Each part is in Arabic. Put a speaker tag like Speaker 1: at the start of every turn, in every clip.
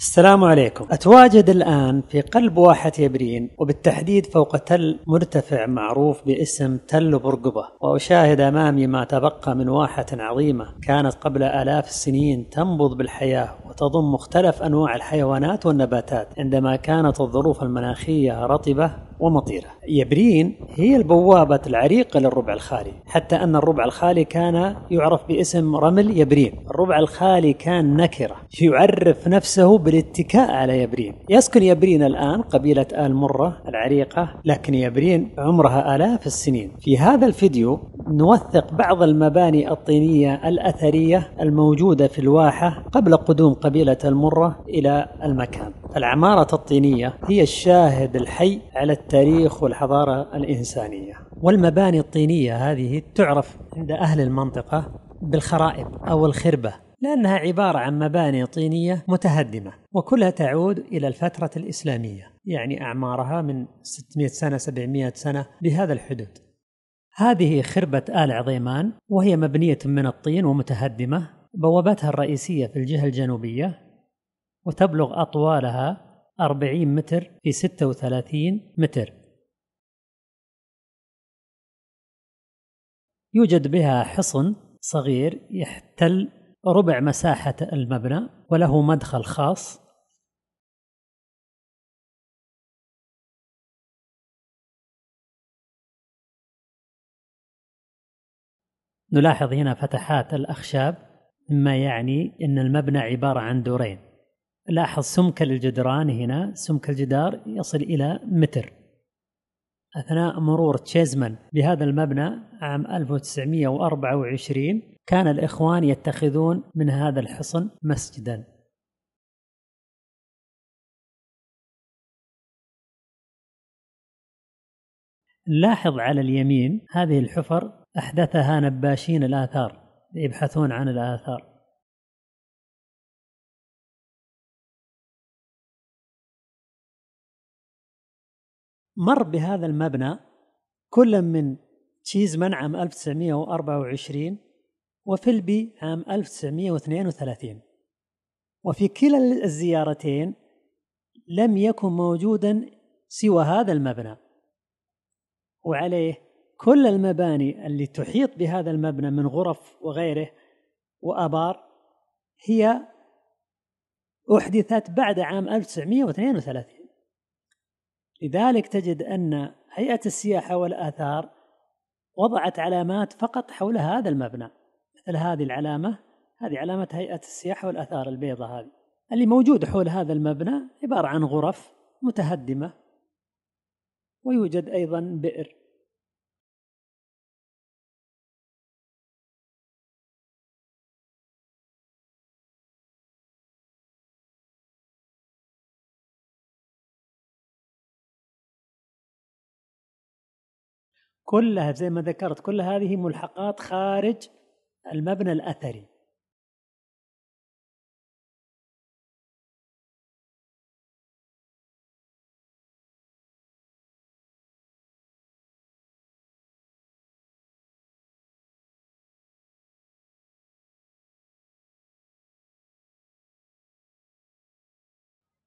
Speaker 1: السلام عليكم أتواجد الآن في قلب واحة يبرين وبالتحديد فوق تل مرتفع معروف باسم تل برقبة وأشاهد أمامي ما تبقى من واحة عظيمة كانت قبل آلاف السنين تنبض بالحياة وتضم مختلف أنواع الحيوانات والنباتات عندما كانت الظروف المناخية رطبة ومطيرة يبرين هي البوابة العريقة للربع الخالي حتى أن الربع الخالي كان يعرف باسم رمل يبرين الربع الخالي كان نكرة يعرف نفسه بالاتكاء على يبرين يسكن يبرين الآن قبيلة آل مرة العريقة لكن يبرين عمرها آلاف السنين في هذا الفيديو نوثق بعض المباني الطينية الأثرية الموجودة في الواحة قبل قدوم قبيلة المرة إلى المكان العمارة الطينية هي الشاهد الحي على التاريخ والحضارة الإنسانية والمباني الطينية هذه تعرف عند أهل المنطقة بالخرائب أو الخربة لأنها عبارة عن مباني طينية متهدمة وكلها تعود إلى الفترة الإسلامية يعني أعمارها من 600 سنة 700 سنة بهذا الحدود هذه خربة آل عظيمان وهي مبنية من الطين ومتهدمة بوابتها الرئيسية في الجهة الجنوبية وتبلغ
Speaker 2: أطوالها 40 متر في 36 متر يوجد بها حصن صغير يحتل ربع مساحة المبنى وله مدخل خاص نلاحظ هنا فتحات الأخشاب مما يعني أن المبنى عبارة عن دورين لاحظ
Speaker 1: سمك الجدران هنا سمك الجدار يصل إلى متر أثناء مرور تشيزمان بهذا المبنى عام 1924 كان الإخوان يتخذون من هذا الحصن مسجدا
Speaker 2: نلاحظ على اليمين هذه الحفر أحدثها نباشين الآثار يبحثون عن الآثار مر بهذا المبنى كل من تشيزمان عام 1924
Speaker 1: وفيلبي عام 1932 وفي كلا الزيارتين لم يكن موجودا سوى هذا المبنى وعليه كل المباني اللي تحيط بهذا المبنى من غرف وغيره وآبار هي أحدثت بعد عام 1932 لذلك تجد أن هيئة السياحة والآثار وضعت علامات فقط حول هذا المبنى هذه العلامة هذه علامة هيئة السياحة والأثار البيضاء هذه اللي موجود حول
Speaker 2: هذا المبنى عبارة عن غرف متهدمة ويوجد أيضا بئر
Speaker 3: كلها زي ما ذكرت كل هذه ملحقات خارج المبنى الأثري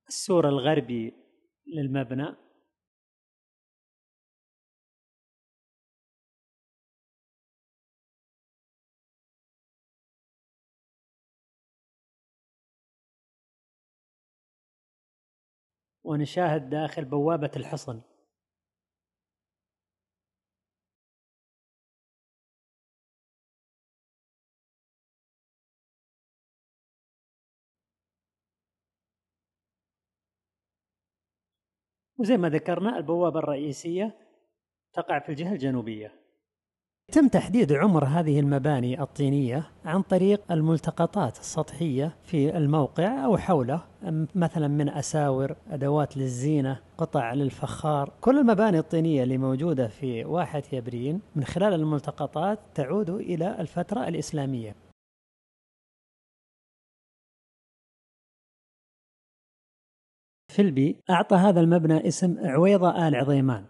Speaker 3: السور الغربي للمبنى ونشاهد داخل بوابة الحصن
Speaker 1: وزي ما ذكرنا البوابة الرئيسية تقع في الجهة الجنوبية تم تحديد عمر هذه المباني الطينية عن طريق الملتقطات السطحية في الموقع أو حوله مثلا من أساور أدوات للزينة قطع للفخار كل المباني الطينية اللي
Speaker 2: موجودة في واحة يبرين من خلال الملتقطات تعود إلى الفترة الإسلامية
Speaker 1: فيلبي أعطى هذا المبنى اسم عويضة آل عظيمان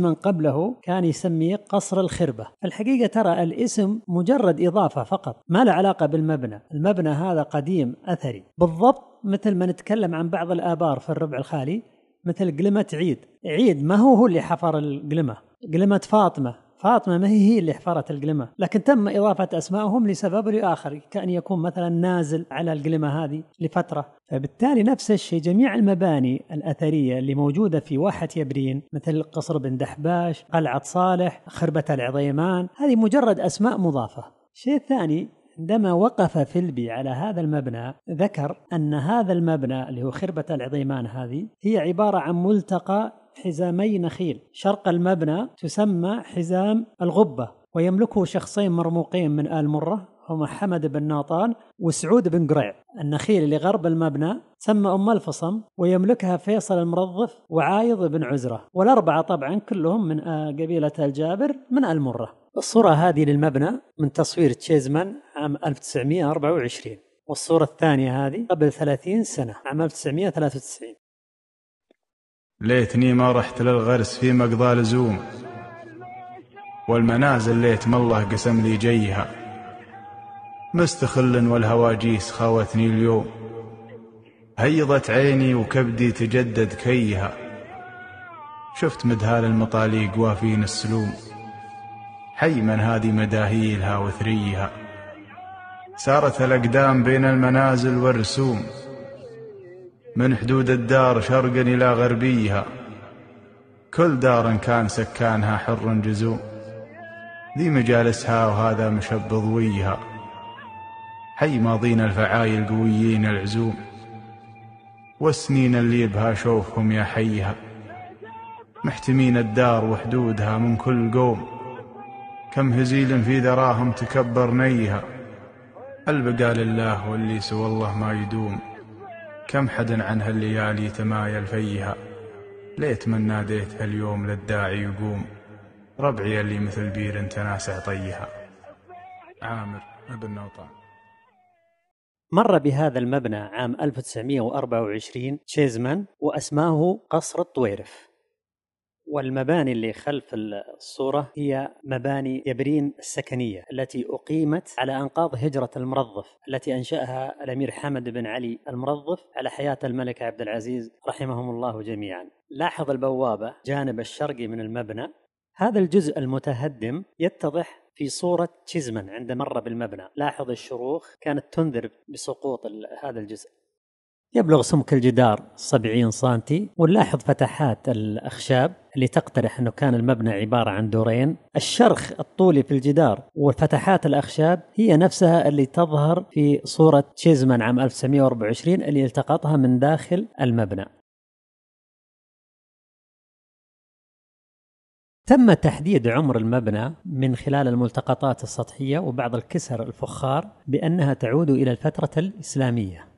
Speaker 1: من قبله كان يسميه قصر الخربة الحقيقة ترى الاسم مجرد إضافة فقط ما له علاقة بالمبنى المبنى هذا قديم أثري بالضبط مثل ما نتكلم عن بعض الآبار في الربع الخالي مثل قلمة عيد عيد ما هو هو اللي حفر القلمة قلمة فاطمة فاطمة ما هي هي اللي حفرت القلمة لكن تم إضافة أسمائهم لسبب لآخر كأن يكون مثلا نازل على القلمة هذه لفترة فبالتالي نفس الشيء جميع المباني الأثرية اللي موجودة في واحة يبرين مثل قصر بن دحباش قلعة صالح خربة العظيمان هذه مجرد أسماء مضافة الشيء الثاني عندما وقف فيلبي على هذا المبنى ذكر أن هذا المبنى اللي هو خربة العظيمان هذه هي عبارة عن ملتقى حزامي نخيل شرق المبنى تسمى حزام الغبة ويملكه شخصين مرموقين من آل مرة هما حمد بن ناطان وسعود بن قريع النخيل اللي غرب المبنى تسمى أم الفصم ويملكها فيصل المرظف وعايض بن عزرة والأربعة طبعا كلهم من آه، قبيلة الجابر من آل مرة الصورة هذه للمبنى من تصوير تشيزمان عام 1924 والصورة الثانية هذه قبل 30 سنة عام 1993
Speaker 4: ليتني ما رحت للغرس في مقضى لزوم والمنازل ليت ما الله قسم لي جيها مستخل والهواجيس خاوتني اليوم هيضت عيني وكبدي تجدد كيها شفت مدهال المطاليق وافين السلوم حي من هذه مداهيلها وثريها سارت الأقدام بين المنازل والرسوم من حدود الدار شرقا إلى غربيها كل دار كان سكانها حر جزو ذي مجالسها وهذا مشب ضويها حي ماضينا الفعايل قويين العزوم والسنين اللي بها شوفهم يا حيها محتمين الدار وحدودها من كل قوم كم هزيل في ذراهم تكبر نيها البقى لله واللي سوى الله ما يدوم كم حد عنها الليالي تمايل فيها ليت من ناديتها اليوم للداعي يقوم ربعي اللي مثل بير تناسع طيها عامر
Speaker 1: ابن نوطان مر بهذا المبنى عام 1924 تشيزمان وأسماه قصر الطويرف والمباني اللي خلف الصورة هي مباني يبرين السكنية التي أقيمت على أنقاض هجرة المرظف التي أنشأها الأمير حمد بن علي المرظف على حياة الملك عبد العزيز رحمهم الله جميعا لاحظ البوابة جانب الشرقي من المبنى هذا الجزء المتهدم يتضح في صورة تشيزمان عند مر بالمبنى لاحظ الشروخ كانت تنذر بسقوط هذا الجزء يبلغ سمك الجدار 70 سنتي ونلاحظ فتحات الأخشاب اللي تقترح أنه كان المبنى عبارة عن دورين الشرخ الطولي في الجدار وفتحات الأخشاب هي
Speaker 2: نفسها اللي تظهر في صورة تشيزمان عام 1924 اللي التقطها من داخل المبنى تم تحديد عمر المبنى من خلال الملتقطات السطحية وبعض الكسر
Speaker 1: الفخار بأنها تعود إلى الفترة الإسلامية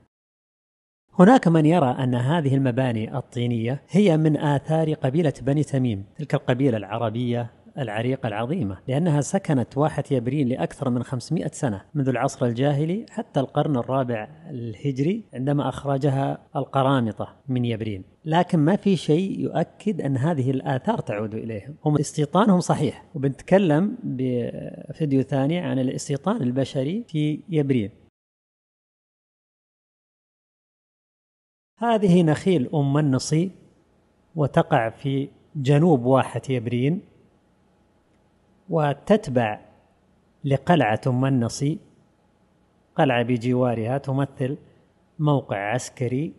Speaker 1: هناك من يرى أن هذه المباني الطينية هي من آثار قبيلة بني تميم تلك القبيلة العربية العريقة العظيمة لأنها سكنت واحة يبرين لأكثر من 500 سنة منذ العصر الجاهلي حتى القرن الرابع الهجري عندما أخرجها القرامطة من يبرين لكن ما في شيء يؤكد أن هذه الآثار تعود إليهم هم
Speaker 2: استيطانهم صحيح وبنتكلم بفيديو ثاني عن الاستيطان البشري في يبرين هذه نخيل أم النصي وتقع في جنوب واحة يبرين
Speaker 1: وتتبع لقلعة أم النصي قلعة بجوارها تمثل موقع عسكري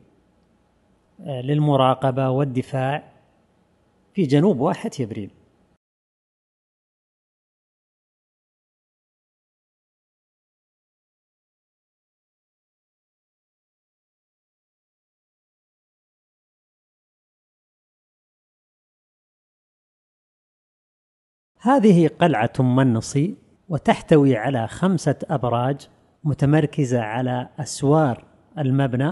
Speaker 1: آه، للمراقبة والدفاع في جنوب واحة يبرين هذه قلعة منصي وتحتوي على خمسة أبراج متمركزة على أسوار المبنى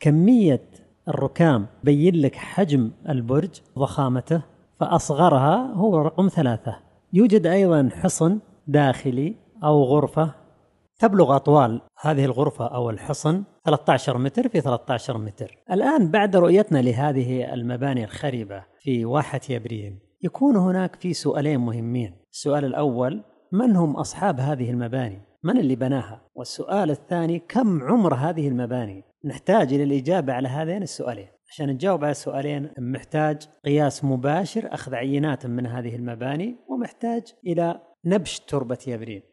Speaker 1: كمية الركام بين لك حجم البرج ضخامته فأصغرها هو رقم ثلاثة يوجد أيضا حصن داخلي أو غرفة تبلغ أطوال هذه الغرفة أو الحصن 13 متر في 13 متر الآن بعد رؤيتنا لهذه المباني الخريبة في واحة يبريم يكون هناك في سؤالين مهمين السؤال الأول من هم أصحاب هذه المباني؟ من اللي بناها؟ والسؤال الثاني كم عمر هذه المباني؟ نحتاج إلى الإجابة على هذين السؤالين عشان نجاوب على السؤالين محتاج قياس مباشر أخذ عينات من هذه المباني ومحتاج إلى نبش تربة يابرين